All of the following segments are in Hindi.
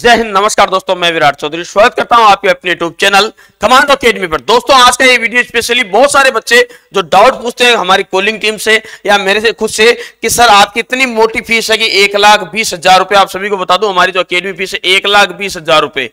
जय हिंद नमस्कार दोस्तों मैं विराट चौधरी स्वागत करता हूं आपके अपने यूट्यूब चैनल कमांड अकेडमी पर दोस्तों आज का ये वीडियो स्पेशली बहुत सारे बच्चे जो डाउट पूछते हैं हमारी कॉलिंग टीम से या मेरे से खुद से कि सर आपकी इतनी मोटी फीस है कि एक लाख बीस हजार रुपए आप सभी को बता दू हमारी जो अकेडमी फीस है एक लाख बीस हजार रुपए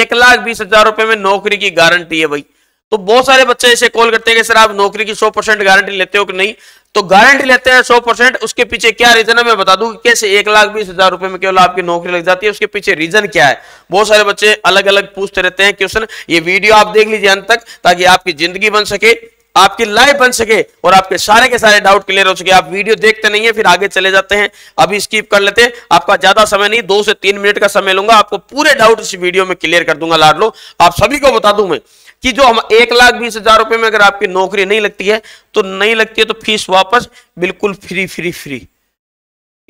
एक लाख बीस हजार रुपए में नौकरी की गारंटी है भाई तो बहुत सारे बच्चे ऐसे कॉल करते हैं कि सर आप नौकरी की सौ परसेंट गारंटी लेते हो कि नहीं तो गारंटी लेते हैं सौ परसेंट उसके पीछे क्या रीजन है मैं बता दूं कि कैसे एक लाख बीस हजार रुपए में केवल आपकी नौकरी लग जाती है उसके पीछे रीजन क्या है बहुत सारे बच्चे अलग अलग पूछते रहते हैं क्वेश्चन ये वीडियो आप देख लीजिए अंत तक ताकि आपकी जिंदगी बन सके आपकी लाइफ बन सके और आपके सारे के सारे डाउट क्लियर हो सके आप वीडियो देखते नहीं है फिर आगे चले जाते हैं अभी स्किप कर लेते हैं आपका ज्यादा समय नहीं दो से तीन मिनट का समय लूंगा आपको पूरे डाउट इस वीडियो में क्लियर कर दूंगा लाड लो आप सभी को बता दूं मैं कि जो हम एक लाख बीस हजार रुपए में अगर आपकी नौकरी नहीं लगती है तो नहीं लगती है तो फीस वापस बिल्कुल फ्री फ्री फ्री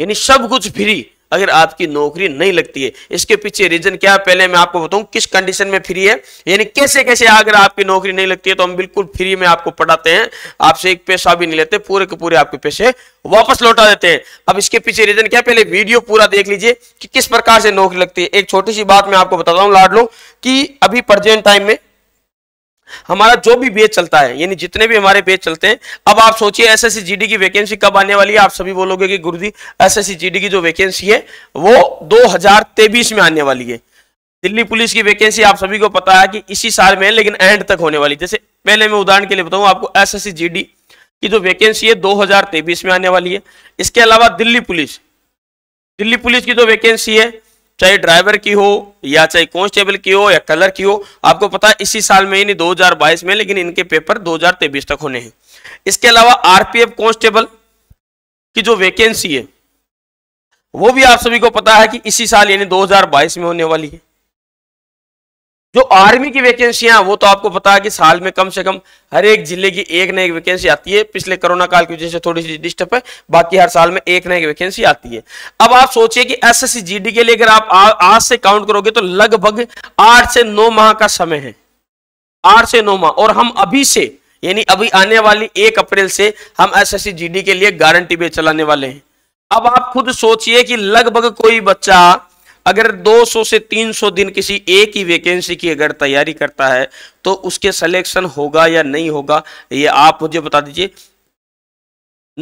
यानी सब कुछ फ्री अगर आपकी नौकरी नहीं लगती है इसके पीछे रीजन क्या है पहले मैं आपको बताऊं किस कंडीशन में फ्री है यानी कैसे कैसे अगर आपकी नौकरी नहीं लगती है तो हम बिल्कुल फ्री में आपको पढ़ाते हैं आपसे एक पैसा भी नहीं लेते पूरे के पूरे आपके पैसे वापस लौटा देते हैं अब इसके पीछे रीजन क्या है पहले वीडियो पूरा देख लीजिए कि किस प्रकार से नौकरी लगती है एक छोटी सी बात मैं आपको बताता हूँ लाड लो कि अभी प्रजेंट टाइम में हमारा जो भी बेच चलता है यानी जितने भी हमारे बेच चलते हैं अब आप सोचिए एसएससी जीडी की वैकेंसी कब आने वाली है आप सभी बोलोगे कि गुरुजी एसएससी जीडी की जो वैकेंसी है वो 2023 में आने वाली है दिल्ली पुलिस की वैकेंसी आप सभी को पता है कि इसी साल में लेकिन एंड तक होने वाली जैसे पहले मैं उदाहरण के लिए बताऊं आपको एस एस की जो वैकेंसी है दो में आने वाली है इसके अलावा दिल्ली पुलिस दिल्ली पुलिस की जो वैकेंसी है चाहे ड्राइवर की हो या चाहे कॉन्स्टेबल की हो या कलर की हो आपको पता है इसी साल में ही नहीं 2022 में लेकिन इनके पेपर 2023 तक होने हैं इसके अलावा आरपीएफ कॉन्स्टेबल की जो वैकेंसी है वो भी आप सभी को पता है कि इसी साल यानी 2022 में होने वाली है जो आर्मी की वैकेंसियां वो तो आपको पता है कि साल में कम से कम हर एक जिले की एक न एक वैकेंसी आती है पिछले कोरोना काल की वजह से थोड़ी सी डिस्टर्ब है बाकी हर साल में एक न एक वैकेंसी आती है अब आप सोचिए कि एसएससी जीडी के लिए अगर आप आ, आज से काउंट करोगे तो लगभग आठ से नौ माह का समय है आठ से नौ माह और हम अभी से यानी अभी आने वाली एक अप्रैल से हम एस एस के लिए गारंटी पे चलाने वाले हैं अब आप खुद सोचिए कि लगभग कोई बच्चा अगर 200 से 300 दिन किसी एक ही वैकेंसी की अगर तैयारी करता है तो उसके सिलेक्शन होगा या नहीं होगा ये आप मुझे बता दीजिए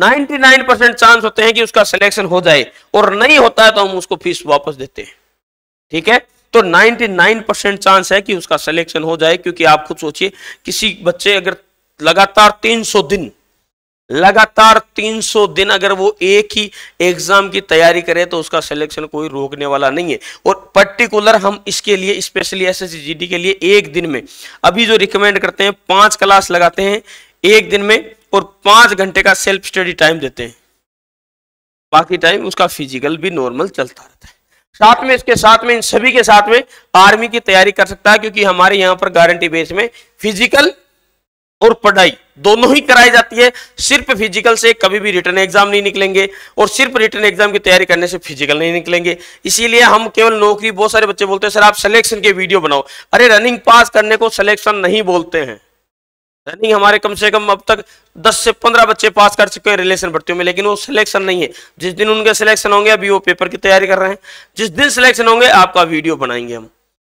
99 परसेंट चांस होते हैं कि उसका सिलेक्शन हो जाए और नहीं होता है तो हम उसको फीस वापस देते हैं ठीक है तो 99 परसेंट चांस है कि उसका सिलेक्शन हो जाए क्योंकि आप खुद सोचिए किसी बच्चे अगर लगातार 300 दिन लगातार 300 दिन अगर वो एक ही एग्जाम की तैयारी करे तो उसका सिलेक्शन कोई रोकने वाला नहीं है और पर्टिकुलर हम इसके लिए स्पेशली एस एस के लिए एक दिन में अभी जो रिकमेंड करते हैं पांच क्लास लगाते हैं एक दिन में और पांच घंटे का सेल्फ स्टडी टाइम देते हैं बाकी टाइम उसका फिजिकल भी नॉर्मल चलता रहता है साथ में इसके साथ में इन सभी के साथ में आर्मी की तैयारी कर सकता है क्योंकि हमारे यहाँ पर गारंटी बेस में फिजिकल और पढ़ाई दोनों ही कराई जाती है सिर्फ फिजिकल से कभी भी रिटर्न एग्जाम नहीं निकलेंगे और सिर्फ रिटर्न एग्जाम की तैयारी करने से फिजिकल नहीं निकलेंगे इसीलिए हम केवल नौकरी बहुत सारे बच्चे बोलते हैं सर आप सिलेक्शन के वीडियो बनाओ अरे रनिंग पास करने को सिलेक्शन नहीं बोलते हैं रनिंग हमारे कम से कम अब तक 10 से 15 बच्चे पास कर चुके हैं रिलेशन भर्तियों में लेकिन वो सिलेक्शन नहीं है जिस दिन उनके सिलेक्शन होंगे अभी वो पेपर की तैयारी कर रहे हैं जिस दिन सिलेक्शन होंगे आपका वीडियो बनाएंगे हम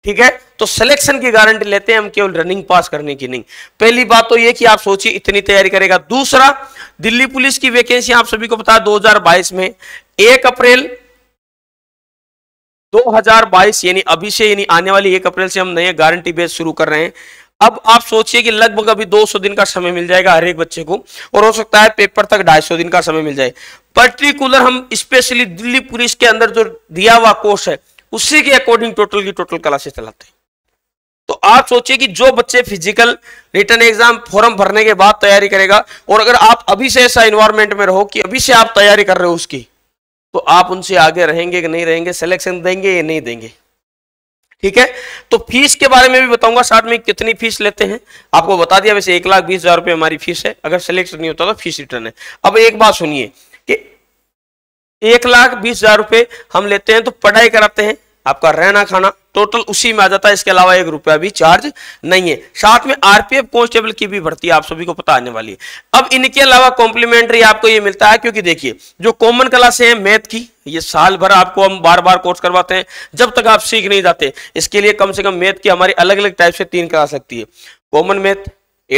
ठीक है तो सिलेक्शन की गारंटी लेते हैं हम केवल रनिंग पास करने की नहीं पहली बात तो ये कि आप सोचिए इतनी तैयारी करेगा दूसरा दिल्ली पुलिस की वैकेंसी आप सभी को बता दो में एक अप्रैल 2022 यानी अभी से यानी आने वाली एक अप्रैल से हम नए गारंटी बेस शुरू कर रहे हैं अब आप सोचिए कि लगभग अभी 200 दिन का समय मिल जाएगा हर एक बच्चे को और हो सकता है पेपर तक 250 दिन का समय मिल जाए पर्टिकुलर हम स्पेशली दिल्ली पुलिस के अंदर जो दिया हुआ कोर्स है उसी के अकॉर्डिंग टोटल की टोटल क्लासेस चलाते हैं तो आप सोचिए कि जो बच्चे फिजिकल रिटर्न एग्जाम फॉर्म भरने के बाद तैयारी करेगा और अगर आप अभी से ऐसा इन्वायरमेंट में रहो कि अभी से आप तैयारी कर रहे हो उसकी तो आप उनसे आगे रहेंगे कि नहीं रहेंगे सिलेक्शन देंगे या नहीं देंगे ठीक है तो फीस के बारे में भी बताऊंगा साथ में कितनी फीस लेते हैं आपको बता दिया वैसे एक लाख बीस हजार रुपये हमारी फीस है अगर सिलेक्शन नहीं होता तो फीस रिटर्न है अब एक बात सुनिए कि एक लाख बीस हजार रुपए हम लेते हैं तो पढ़ाई कराते हैं आपका रहना खाना टोटल उसी में आ जाता है इसके अलावा एक रुपया भी चार्ज नहीं है साथ में आरपीएफ कॉन्स्टेबल की भी भर्ती आप सभी को पता आने वाली है अब इनके अलावा कॉम्प्लीमेंट्री आपको ये मिलता है क्योंकि देखिए जो कॉमन क्लास है मैथ की ये साल भर आपको हम बार बार कोर्स करवाते हैं जब तक आप सीख नहीं जाते इसके लिए कम से कम मैथ की हमारी अलग अलग टाइप से तीन क्लास लगती है कॉमन मैथ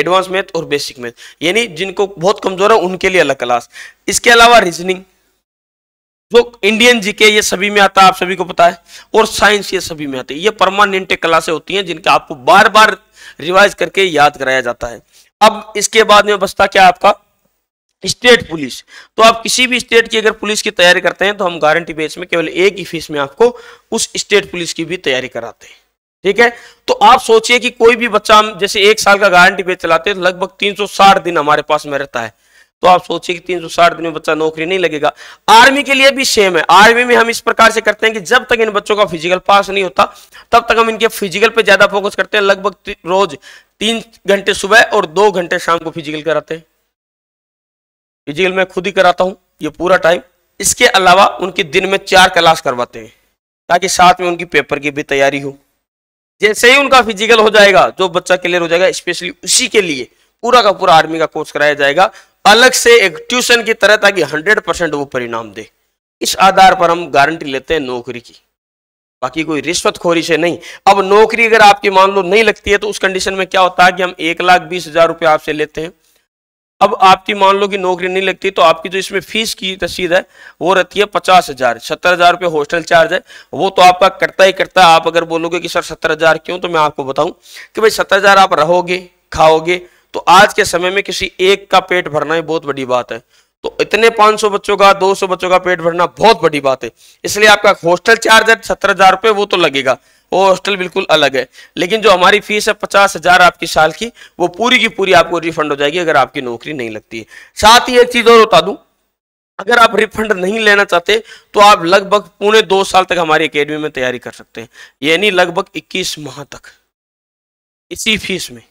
एडवांस मैथ और बेसिक मैथ यानी जिनको बहुत कमजोर है उनके लिए अलग क्लास इसके अलावा रीजनिंग जो इंडियन जीके ये सभी में आता है आप सभी को पता है और साइंस ये सभी में आती है ये परमानेंट क्लासे होती हैं जिनके आपको बार बार रिवाइज करके याद कराया जाता है अब इसके बाद में बचता क्या आपका स्टेट पुलिस तो आप किसी भी स्टेट की अगर पुलिस की तैयारी करते हैं तो हम गारंटी बेस में केवल एक ही फीस में आपको उस स्टेट पुलिस की भी तैयारी कराते हैं ठीक है तो आप सोचिए कि कोई भी बच्चा हम जैसे एक साल का गारंटी बेच चलाते हैं तो लगभग 360 दिन हमारे पास में रहता है तो आप सोचिए कि तीन सौ साठ दिन में बच्चा नौकरी नहीं लगेगा आर्मी के लिए भी सेम है आर्मी में हम इस प्रकार से करते हैं कि जब तक इन बच्चों का फिजिकल पास नहीं होता तब तक हम इनके फिजिकल पे ज्यादा फोकस करते हैं लगभग रोज तीन घंटे सुबह और दो घंटे शाम को फिजिकल कराते हैं फिजिकल मैं खुद ही कराता हूँ ये पूरा टाइम इसके अलावा उनके दिन में चार क्लास करवाते हैं ताकि साथ में उनकी पेपर की भी तैयारी हो जैसे ही उनका फिजिकल हो जाएगा जो बच्चा क्लियर हो जाएगा स्पेशली उसी के लिए पूरा का पूरा आर्मी का कोर्स कराया जाएगा अलग से एक ट्यूशन की तरह ताकि 100 परसेंट वो परिणाम दे इस आधार पर हम गारंटी लेते हैं नौकरी की बाकी कोई रिश्वत खोरी से नहीं अब नौकरी अगर आपकी मान लो नहीं लगती है तो उस कंडीशन में क्या होता है कि हम एक लाख बीस हजार रुपये आपसे लेते हैं अब आपकी मान लो कि नौकरी नहीं लगती तो आपकी जो इसमें फीस की रसीद है वो रहती है पचास हजार सत्तर हजार रुपये हॉस्टल चार्ज है वो तो आपका करता ही करता है आप अगर बोलोगे कि सर सत्तर हजार क्यों तो मैं आपको बताऊं कि भाई सत्तर हजार आप रहोगे खाओगे तो आज के समय में किसी एक का पेट भरना ही बहुत बड़ी बात है तो इतने 500 बच्चों का 200 बच्चों का पेट भरना बहुत बड़ी बात है इसलिए आपका हॉस्टल चार्ज है सत्तर हजार रुपये वो तो लगेगा वो हॉस्टल बिल्कुल अलग है लेकिन जो हमारी फीस है पचास हजार आपकी साल की वो पूरी की पूरी आपको रिफंड हो जाएगी अगर आपकी नौकरी नहीं लगती है साथ ही एक चीज़ और बता दू अगर आप रिफंड नहीं लेना चाहते तो आप लगभग पूरे दो साल तक हमारी अकेडमी में तैयारी कर सकते हैं यानी लगभग इक्कीस माह तक इसी फीस में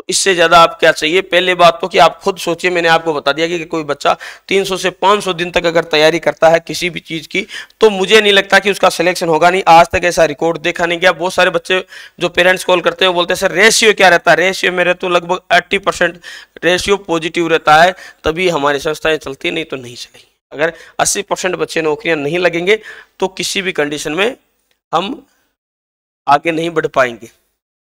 तो इससे ज़्यादा आप क्या चाहिए पहले बात तो कि आप खुद सोचिए मैंने आपको बता दिया कि, कि कोई बच्चा 300 से 500 दिन तक अगर तैयारी करता है किसी भी चीज़ की तो मुझे नहीं लगता कि उसका सिलेक्शन होगा नहीं आज तक ऐसा रिकॉर्ड देखा नहीं गया बहुत सारे बच्चे जो पेरेंट्स कॉल करते हैं बोलते हैं सर रेशियो क्या रहता है रेशियो में तो लगभग एट्टी रेशियो पॉजिटिव रहता है तभी हमारी संस्थाएँ चलती नहीं तो नहीं चलेगी अगर 80 परसेंट बच्चे नौकरियां नहीं लगेंगे तो किसी भी कंडीशन में हम आगे नहीं बढ़ पाएंगे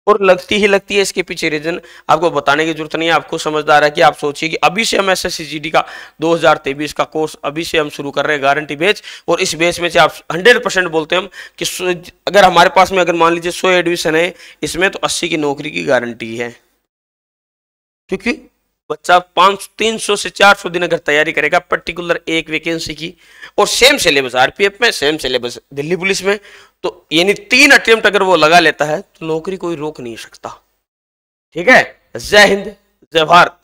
और लगती ही लगती है इसके पीछे रीजन आपको बताने की जरूरत नहीं है आपको समझदार है कि आप सोचिए कि अभी से हम एस एस का 2023 का कोर्स अभी से हम शुरू कर रहे हैं गारंटी बेच और इस बेच में से आप 100 परसेंट बोलते हैं हम कि अगर हमारे पास में अगर मान लीजिए 100 एडमिशन है इसमें तो 80 की नौकरी की गारंटी है क्योंकि बच्चा पाँच तीन सौ से चार सौ दिन अगर तैयारी करेगा पर्टिकुलर एक वैकेंसी की और सेम सिलेबस आरपीएफ में सेम सिलेबस दिल्ली पुलिस में तो यानी तीन अटेम्प्ट अगर वो लगा लेता है तो नौकरी कोई रोक नहीं सकता ठीक है जय हिंद जय भारत